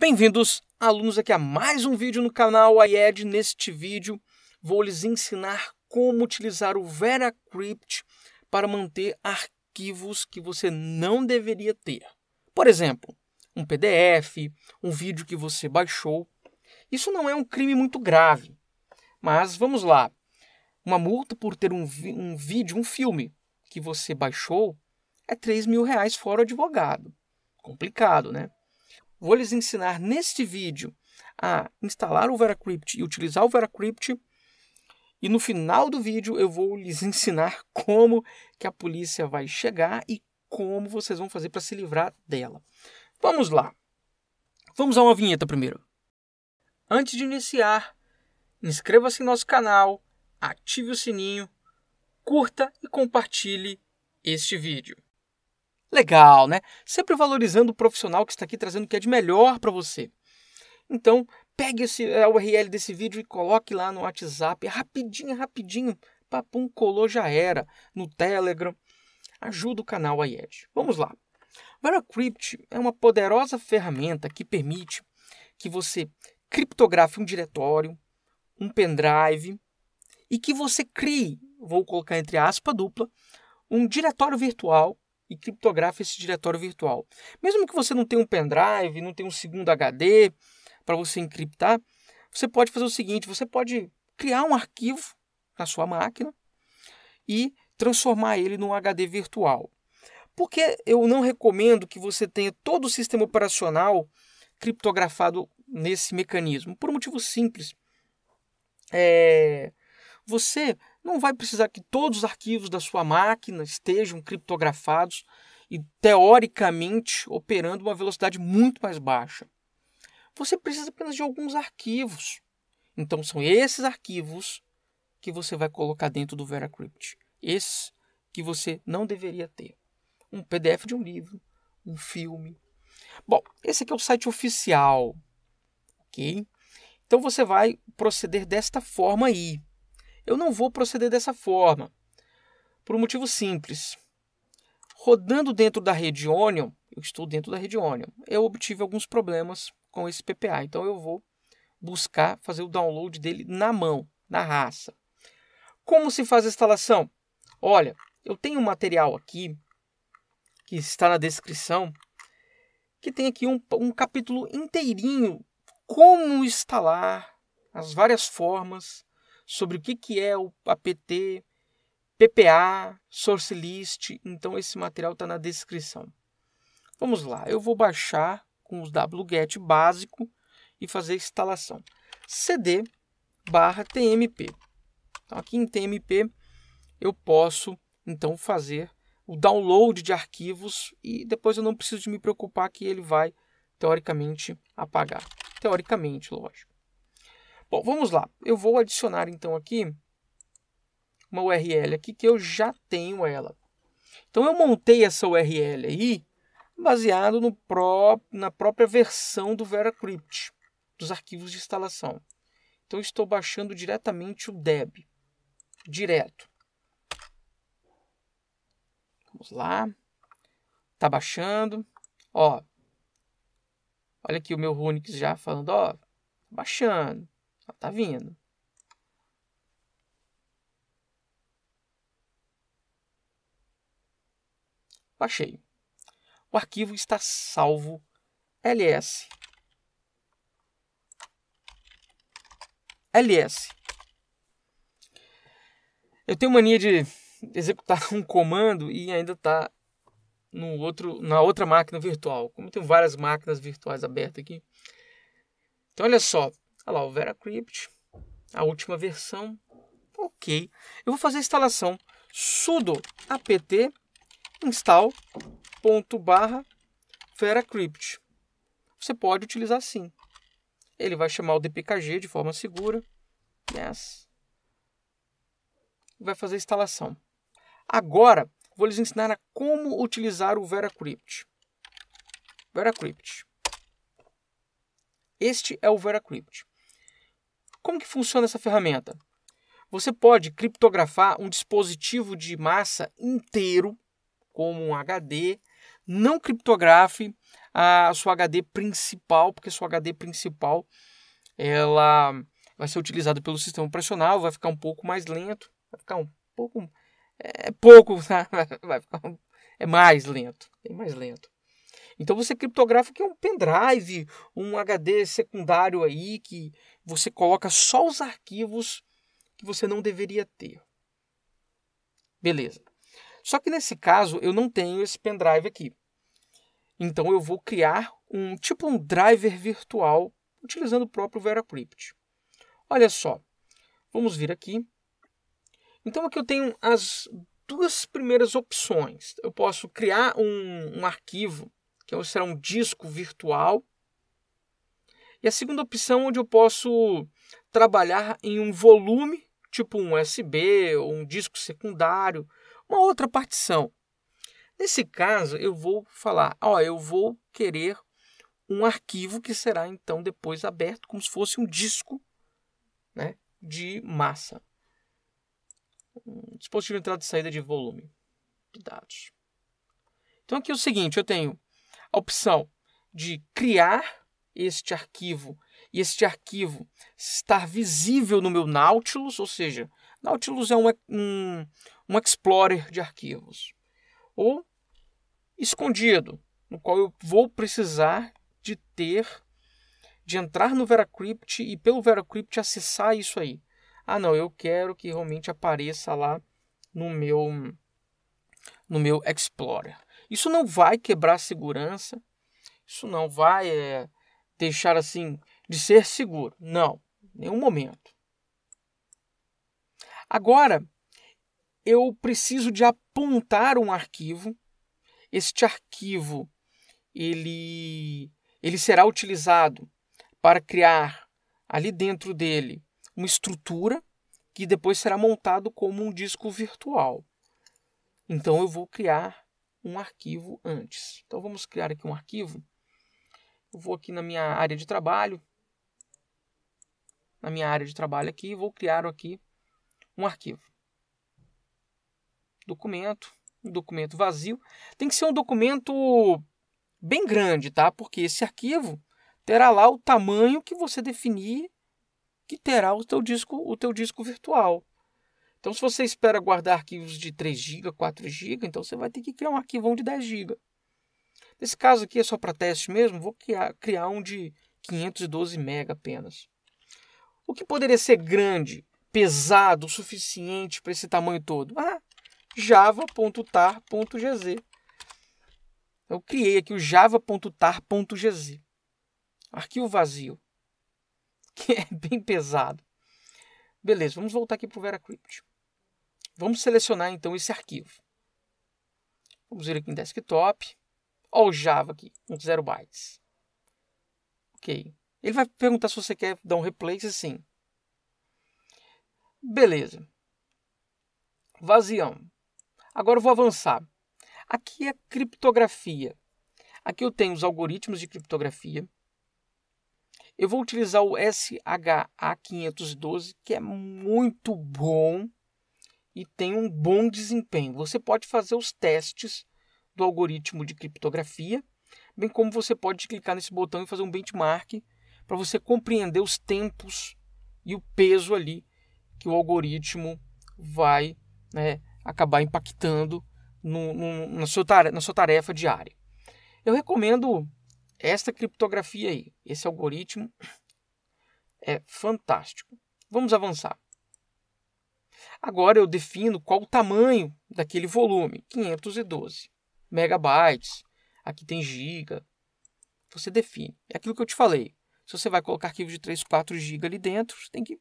Bem-vindos, alunos, aqui a mais um vídeo no canal IED. Neste vídeo, vou lhes ensinar como utilizar o VeraCrypt para manter arquivos que você não deveria ter. Por exemplo, um PDF, um vídeo que você baixou. Isso não é um crime muito grave, mas vamos lá. Uma multa por ter um, um vídeo, um filme que você baixou, é 3 mil reais fora o advogado. Complicado, né? Vou lhes ensinar neste vídeo a instalar o VeraCrypt e utilizar o VeraCrypt. E no final do vídeo eu vou lhes ensinar como que a polícia vai chegar e como vocês vão fazer para se livrar dela. Vamos lá. Vamos a uma vinheta primeiro. Antes de iniciar, inscreva-se em nosso canal, ative o sininho, curta e compartilhe este vídeo. Legal, né? Sempre valorizando o profissional que está aqui trazendo o que é de melhor para você. Então, pegue esse, a é, URL desse vídeo e coloque lá no WhatsApp, rapidinho, rapidinho. Papum colou já era. No Telegram. Ajuda o canal IED. Vamos lá. VeraCrypt é uma poderosa ferramenta que permite que você criptografe um diretório, um pendrive e que você crie, vou colocar entre aspas dupla, um diretório virtual e criptografa esse diretório virtual. Mesmo que você não tenha um pendrive, não tenha um segundo HD para você encriptar, você pode fazer o seguinte: você pode criar um arquivo na sua máquina e transformar ele num HD virtual. Por que eu não recomendo que você tenha todo o sistema operacional criptografado nesse mecanismo? Por um motivo simples. É, você não vai precisar que todos os arquivos da sua máquina estejam criptografados e teoricamente operando uma velocidade muito mais baixa. Você precisa apenas de alguns arquivos. Então são esses arquivos que você vai colocar dentro do VeraCrypt. Esses que você não deveria ter. Um PDF de um livro, um filme. Bom, esse aqui é o site oficial, ok? Então você vai proceder desta forma aí. Eu não vou proceder dessa forma, por um motivo simples. Rodando dentro da rede Onion, eu estou dentro da rede Onion, eu obtive alguns problemas com esse PPA, então eu vou buscar fazer o download dele na mão, na raça. Como se faz a instalação? Olha, eu tenho um material aqui que está na descrição que tem aqui um, um capítulo inteirinho como instalar as várias formas sobre o que, que é o APT, PPA, source list. Então, esse material está na descrição. Vamos lá, eu vou baixar com os wget básico e fazer a instalação. cd barra tmp. Então, aqui em tmp eu posso, então, fazer o download de arquivos e depois eu não preciso de me preocupar que ele vai, teoricamente, apagar. Teoricamente, lógico. Bom, vamos lá. Eu vou adicionar então aqui uma URL aqui que eu já tenho ela. Então eu montei essa URL aí baseado no pró na própria versão do VeraCrypt, dos arquivos de instalação. Então estou baixando diretamente o deb, direto. Vamos lá. Tá baixando. Ó. Olha aqui o meu Runix já falando, ó, tá baixando. Tá vindo. Baixei. O arquivo está salvo ls. ls. Eu tenho mania de executar um comando e ainda está no outro, na outra máquina virtual. Como eu tenho várias máquinas virtuais abertas aqui. Então, olha só. Olha lá, o VeraCrypt, a última versão. Ok. Eu vou fazer a instalação sudo apt install barra veracrypt. Você pode utilizar sim. Ele vai chamar o dpkg de forma segura. Yes. Vai fazer a instalação. Agora, vou lhes ensinar a como utilizar o VeraCrypt. VeraCrypt. Este é o VeraCrypt. Como que funciona essa ferramenta? Você pode criptografar um dispositivo de massa inteiro, como um HD, não criptografe a sua HD principal, porque sua HD principal ela vai ser utilizada pelo sistema operacional, vai ficar um pouco mais lento, vai ficar um pouco é pouco, tá? vai ficar um, é mais lento, é mais lento. Então você criptografa que é um pendrive, um HD secundário aí que você coloca só os arquivos que você não deveria ter. Beleza. Só que nesse caso eu não tenho esse pendrive aqui. Então eu vou criar um tipo um driver virtual utilizando o próprio VeraCrypt. Olha só, vamos vir aqui. Então aqui eu tenho as duas primeiras opções. Eu posso criar um, um arquivo, que é será um disco virtual, e a segunda opção, é onde eu posso trabalhar em um volume, tipo um USB ou um disco secundário, uma outra partição. Nesse caso, eu vou falar, ó, eu vou querer um arquivo que será então depois aberto como se fosse um disco, né, de massa. Um dispositivo de entrada e saída de volume de dados. Então aqui é o seguinte, eu tenho a opção de criar este arquivo e este arquivo estar visível no meu Nautilus, ou seja, Nautilus é um, um, um explorer de arquivos, ou escondido, no qual eu vou precisar de ter, de entrar no VeraCrypt e pelo VeraCrypt acessar isso aí. Ah, não, eu quero que realmente apareça lá no meu no meu Explorer. Isso não vai quebrar a segurança, isso não vai é, deixar assim de ser seguro. Não, nenhum momento. Agora, eu preciso de apontar um arquivo. Este arquivo ele ele será utilizado para criar ali dentro dele uma estrutura que depois será montado como um disco virtual. Então eu vou criar um arquivo antes. Então vamos criar aqui um arquivo eu vou aqui na minha área de trabalho, na minha área de trabalho aqui, vou criar aqui um arquivo. Documento, um documento vazio. Tem que ser um documento bem grande, tá? Porque esse arquivo terá lá o tamanho que você definir que terá o teu disco, o teu disco virtual. Então, se você espera guardar arquivos de 3 GB, 4 GB, então você vai ter que criar um arquivão de 10 GB. Nesse caso aqui é só para teste mesmo, vou criar, um de 512 MB apenas. O que poderia ser grande, pesado o suficiente para esse tamanho todo? Ah, java.tar.gz. Eu criei aqui o java.tar.gz. Arquivo vazio, que é bem pesado. Beleza, vamos voltar aqui para o VeraCrypt. Vamos selecionar então esse arquivo. Vamos vir aqui em desktop. Olha o Java aqui, zero bytes. Ok. Ele vai perguntar se você quer dar um replace, sim. Beleza. Vazião. Agora eu vou avançar. Aqui é criptografia. Aqui eu tenho os algoritmos de criptografia. Eu vou utilizar o SHA512, que é muito bom e tem um bom desempenho. Você pode fazer os testes do algoritmo de criptografia, bem como você pode clicar nesse botão e fazer um benchmark para você compreender os tempos e o peso ali que o algoritmo vai né, acabar impactando no, no, na, sua tarefa, na sua tarefa diária. Eu recomendo esta criptografia aí, esse algoritmo é fantástico. Vamos avançar. Agora eu defino qual o tamanho daquele volume, 512 megabytes, aqui tem giga. Você define. É aquilo que eu te falei. Se você vai colocar arquivos de 3, 4 GB ali dentro, você tem que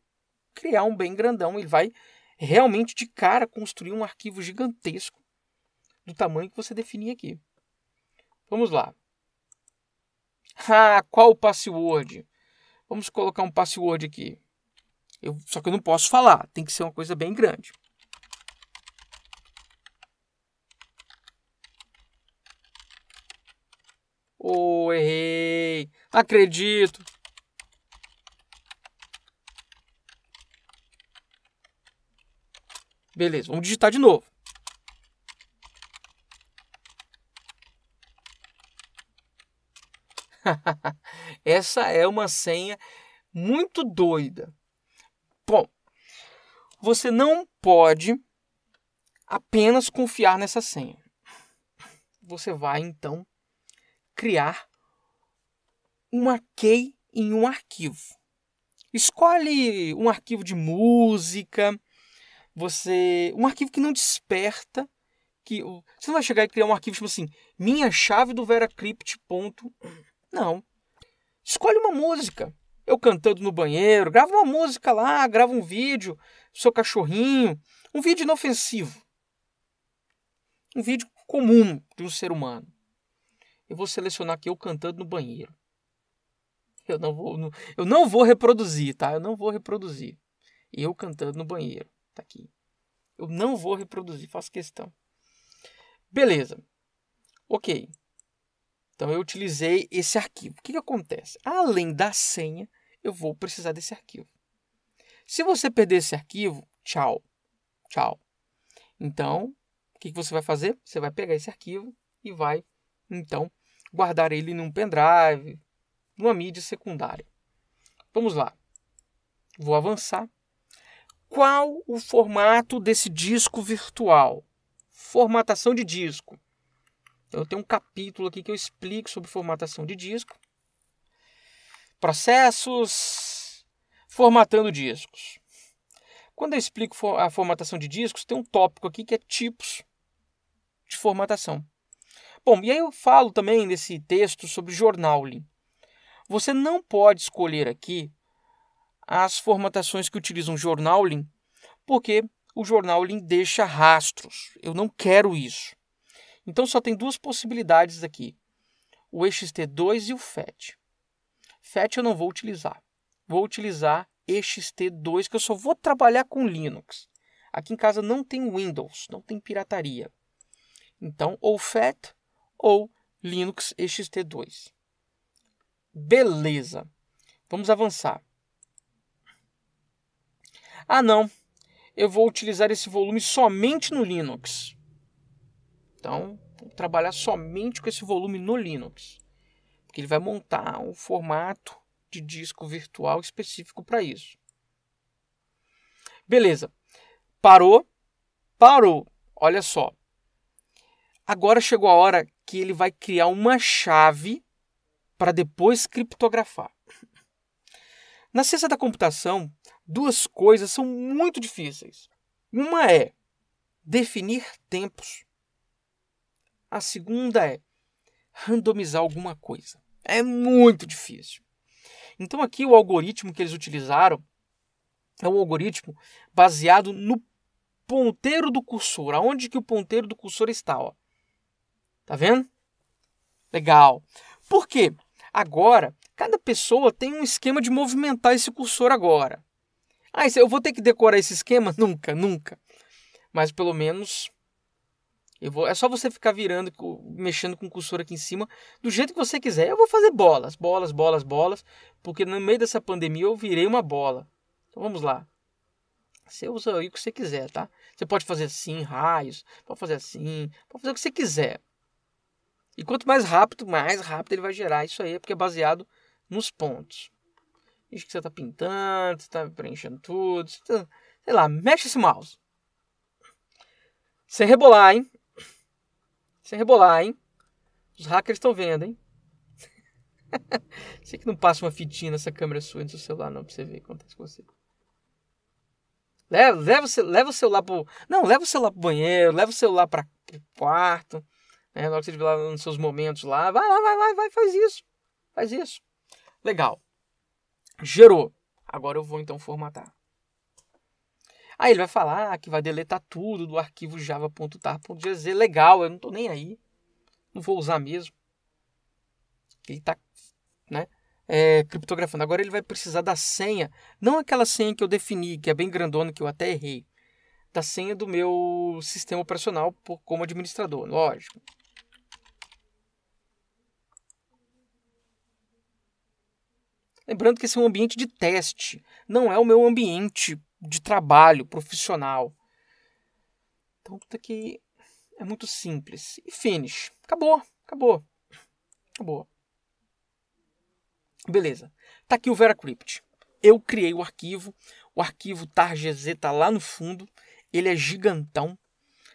criar um bem grandão. Ele vai realmente de cara construir um arquivo gigantesco do tamanho que você definir aqui. Vamos lá. Ah, qual o password? Vamos colocar um password aqui. Eu, só que eu não posso falar, tem que ser uma coisa bem grande. Oh, errei. Acredito. Beleza, vamos digitar de novo. Essa é uma senha muito doida. Bom, você não pode apenas confiar nessa senha. Você vai então criar uma key em um arquivo. Escolhe um arquivo de música, você, um arquivo que não desperta, que você não vai chegar e criar um arquivo tipo assim, minha chave do veracrypt. Não. Escolhe uma música. Eu cantando no banheiro, grava uma música lá, grava um vídeo, seu cachorrinho, um vídeo inofensivo. Um vídeo comum de um ser humano eu vou selecionar aqui eu cantando no banheiro. Eu não vou, não, eu não vou reproduzir, tá? Eu não vou reproduzir. Eu cantando no banheiro, tá aqui. Eu não vou reproduzir, faço questão. Beleza. Ok. Então eu utilizei esse arquivo. O que, que acontece? Além da senha, eu vou precisar desse arquivo. Se você perder esse arquivo, tchau. Tchau. Então, o que, que você vai fazer? Você vai pegar esse arquivo e vai, então, guardar ele num pendrive, numa mídia secundária. Vamos lá. Vou avançar. Qual o formato desse disco virtual? Formatação de disco. Então, eu tenho um capítulo aqui que eu explico sobre formatação de disco. Processos, formatando discos. Quando eu explico a formatação de discos, tem um tópico aqui que é tipos de formatação. Bom, e aí eu falo também nesse texto sobre journaling. Você não pode escolher aqui as formatações que utilizam journaling, porque o journaling deixa rastros. Eu não quero isso. Então só tem duas possibilidades aqui: o xt 2 e o FAT. FAT eu não vou utilizar. Vou utilizar xt 2 que eu só vou trabalhar com Linux. Aqui em casa não tem Windows, não tem pirataria. Então, ou FAT ou Linux XT2. Beleza. Vamos avançar. Ah, não. Eu vou utilizar esse volume somente no Linux. Então, vou trabalhar somente com esse volume no Linux. Porque ele vai montar um formato de disco virtual específico para isso. Beleza. Parou. Parou. Olha só. Agora chegou a hora que ele vai criar uma chave para depois criptografar. Na ciência da computação, duas coisas são muito difíceis. Uma é definir tempos. A segunda é randomizar alguma coisa. É muito difícil. Então aqui o algoritmo que eles utilizaram é um algoritmo baseado no ponteiro do cursor, aonde que o ponteiro do cursor está, ó. Tá vendo? Legal. Por quê? Agora, cada pessoa tem um esquema de movimentar esse cursor agora. Ah, eu vou ter que decorar esse esquema? Nunca, nunca. Mas pelo menos Vou, é só você ficar virando, mexendo com o cursor aqui em cima, do jeito que você quiser. Eu vou fazer bolas, bolas, bolas, bolas, porque no meio dessa pandemia eu virei uma bola. Então vamos lá. Você usa aí o que você quiser, tá? Você pode fazer assim, raios, pode fazer assim, pode fazer o que você quiser. E quanto mais rápido, mais rápido ele vai gerar. Isso aí é porque é baseado nos pontos. Isso que você está pintando, você está preenchendo tudo. Tá... sei lá, mexe esse mouse. Sem rebolar, hein? Sem rebolar, hein? Os hackers estão vendo, hein? Sei que não passa uma fitinha nessa câmera sua do seu celular, não, pra você ver o que acontece com você. Leva, leva, leva o celular pro. Não, leva o celular pro banheiro, leva o celular pra, pro quarto. Né? Na hora que você estiver lá nos seus momentos lá, vai lá, vai lá, vai, faz isso. Faz isso. Legal. Gerou. Agora eu vou então formatar. Aí ele vai falar que vai deletar tudo do arquivo java.tar.gz. Legal, eu não estou nem aí. Não vou usar mesmo. Ele está né, é, criptografando. Agora ele vai precisar da senha. Não aquela senha que eu defini, que é bem grandona, que eu até errei. Da senha do meu sistema operacional por, como administrador, lógico. Lembrando que esse é um ambiente de teste, não é o meu ambiente de trabalho profissional. Então, puta que é muito simples. E finish. Acabou, acabou. Acabou. Beleza. Tá aqui o VeraCrypt. Eu criei o arquivo. O arquivo TarGZ tá lá no fundo. Ele é gigantão.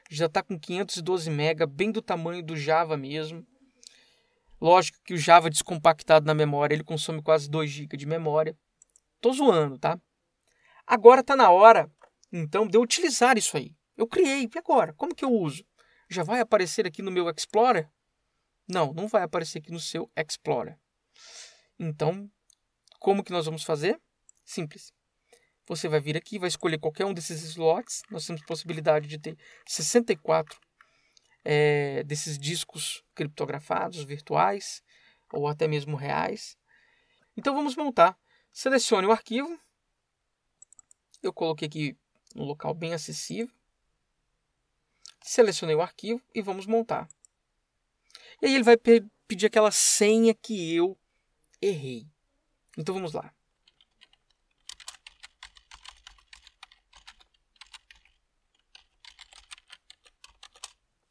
Já tá com 512 MB, bem do tamanho do Java mesmo. Lógico que o Java descompactado na memória, ele consome quase 2 GB de memória. Tô zoando, tá? Agora tá na hora, então, de eu utilizar isso aí. Eu criei, e agora? Como que eu uso? Já vai aparecer aqui no meu Explorer? Não, não vai aparecer aqui no seu Explorer. Então, como que nós vamos fazer? Simples. Você vai vir aqui, vai escolher qualquer um desses slots. Nós temos possibilidade de ter 64 é, desses discos criptografados, virtuais ou até mesmo reais. Então vamos montar. Selecione o arquivo. Eu coloquei aqui no local bem acessível. Selecionei o arquivo e vamos montar. E aí ele vai pe pedir aquela senha que eu errei. Então vamos lá.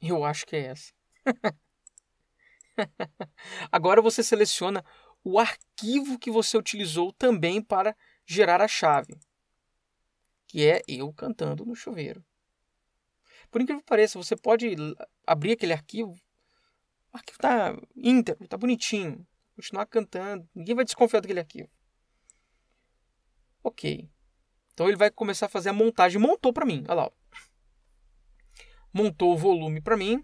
Eu acho que é essa. Agora você seleciona o arquivo que você utilizou também para gerar a chave, que é eu cantando no chuveiro. Por incrível que pareça, você pode abrir aquele arquivo, o arquivo está íntegro, está bonitinho, continuar cantando, ninguém vai desconfiar daquele arquivo. Ok. Então ele vai começar a fazer a montagem, montou para mim, olha lá. Ó montou o volume para mim.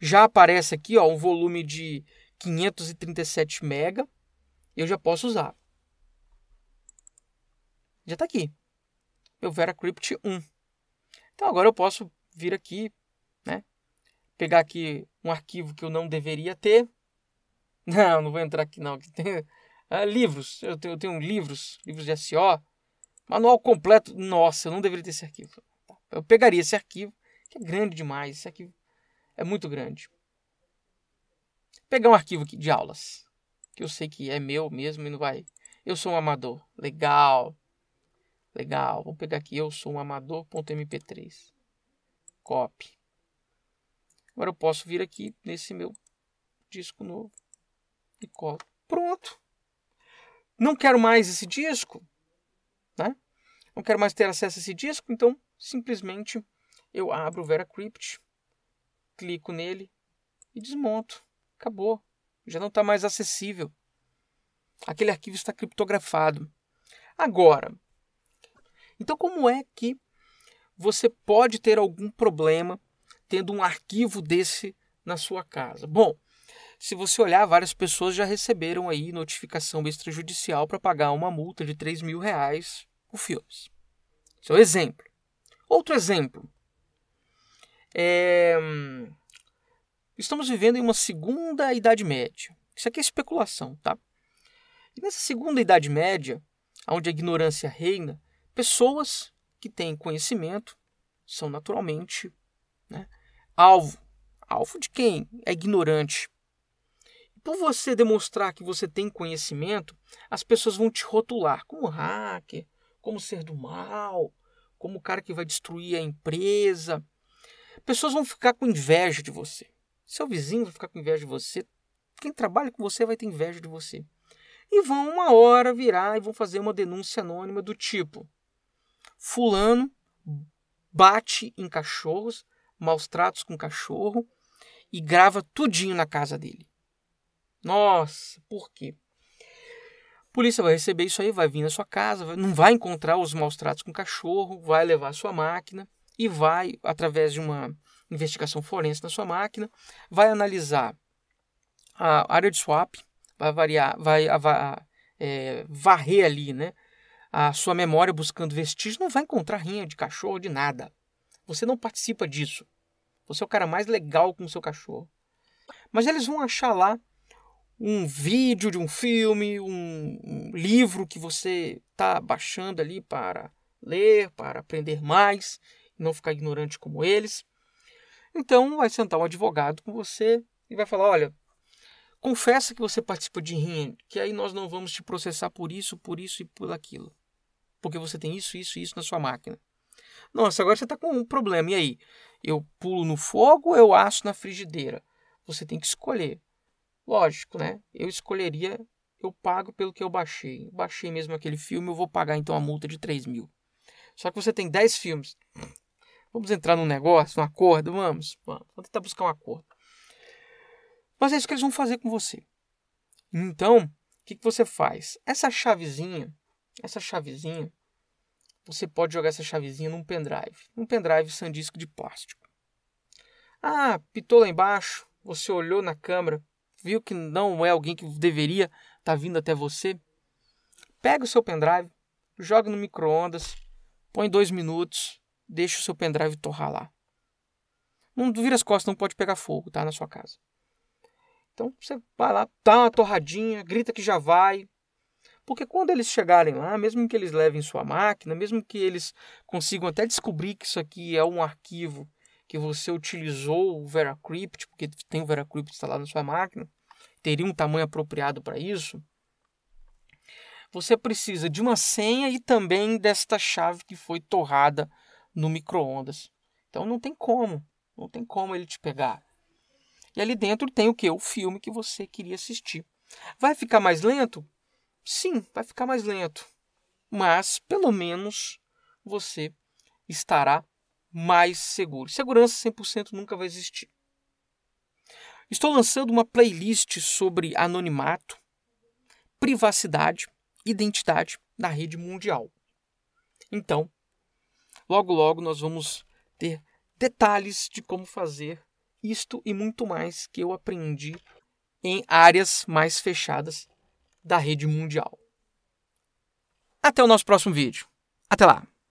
Já aparece aqui ó, um volume de 537 mega. Eu já posso usar. Já está aqui. Meu VeraCrypt 1. Então agora eu posso vir aqui, né? Pegar aqui um arquivo que eu não deveria ter. Não, não vou entrar aqui não. Aqui tem, ah, livros. Eu tenho, eu tenho livros, livros de SO. Manual completo. Nossa, eu não deveria ter esse arquivo. Tá, eu pegaria esse arquivo que é grande demais. Isso aqui é muito grande. Pegar um arquivo aqui de aulas, que eu sei que é meu mesmo e não vai. Eu sou um amador. Legal. Legal. Vou pegar aqui eu sou um amador.mp3. Copy. Agora eu posso vir aqui nesse meu disco novo e colo. Pronto. Não quero mais esse disco, né? Não quero mais ter acesso a esse disco, então simplesmente eu abro o VeraCrypt, clico nele e desmonto. Acabou. Já não está mais acessível. Aquele arquivo está criptografado. Agora, então como é que você pode ter algum problema tendo um arquivo desse na sua casa? Bom, se você olhar, várias pessoas já receberam aí notificação extrajudicial para pagar uma multa de 3 mil reais por filmes. Esse é um exemplo. Outro exemplo, é... Estamos vivendo em uma segunda Idade Média. Isso aqui é especulação, tá? E nessa segunda Idade Média, onde a ignorância reina, pessoas que têm conhecimento são naturalmente né, alvo. Alvo de quem é ignorante. por você demonstrar que você tem conhecimento, as pessoas vão te rotular como hacker, como ser do mal, como o cara que vai destruir a empresa, Pessoas vão ficar com inveja de você. Seu vizinho vai ficar com inveja de você. Quem trabalha com você vai ter inveja de você. E vão uma hora virar e vão fazer uma denúncia anônima do tipo: Fulano bate em cachorros, maus tratos com cachorro e grava tudinho na casa dele. Nossa, por quê? A polícia vai receber isso aí, vai vir na sua casa, não vai encontrar os maus tratos com cachorro, vai levar a sua máquina e vai, através de uma investigação forense na sua máquina, vai analisar a área de swap, vai variar, vai é, varrer ali, né? A sua memória buscando vestígios, não vai encontrar rinha de cachorro, de nada. Você não participa disso. Você é o cara mais legal com o seu cachorro. Mas eles vão achar lá um vídeo de um filme, um, um livro que você está baixando ali para ler, para aprender mais não ficar ignorante como eles. Então vai sentar um advogado com você e vai falar: olha, confessa que você participa de rinha, que aí nós não vamos te processar por isso, por isso e por aquilo. Porque você tem isso, isso e isso na sua máquina. Nossa, agora você está com um problema. E aí? Eu pulo no fogo eu asso na frigideira? Você tem que escolher. Lógico, né? Eu escolheria, eu pago pelo que eu baixei. Baixei mesmo aquele filme, eu vou pagar então a multa de 3 mil. Só que você tem 10 filmes. Vamos entrar num negócio, num acordo? Vamos, vamos, vamos tentar buscar um acordo. Mas é isso que eles vão fazer com você. Então, o que, que você faz? Essa chavezinha, essa chavezinha, você pode jogar essa chavezinha num pendrive. Um pendrive sandisco de plástico. Ah, pitou lá embaixo, você olhou na câmera, viu que não é alguém que deveria estar tá vindo até você. Pega o seu pendrive, joga no micro-ondas, põe dois minutos, deixa o seu pendrive torrar lá. Não vira as costas, não pode pegar fogo, tá? Na sua casa. Então você vai lá, dá uma torradinha, grita que já vai. Porque quando eles chegarem lá, mesmo que eles levem sua máquina, mesmo que eles consigam até descobrir que isso aqui é um arquivo que você utilizou o VeraCrypt, porque tem o VeraCrypt instalado na sua máquina, teria um tamanho apropriado para isso, você precisa de uma senha e também desta chave que foi torrada no micro-ondas. Então não tem como, não tem como ele te pegar. E ali dentro tem o que? O filme que você queria assistir. Vai ficar mais lento? Sim, vai ficar mais lento. Mas pelo menos você estará mais seguro. Segurança 100% nunca vai existir. Estou lançando uma playlist sobre anonimato, privacidade, identidade na rede mundial. Então, Logo, logo nós vamos ter detalhes de como fazer isto e muito mais que eu aprendi em áreas mais fechadas da rede mundial. Até o nosso próximo vídeo. Até lá!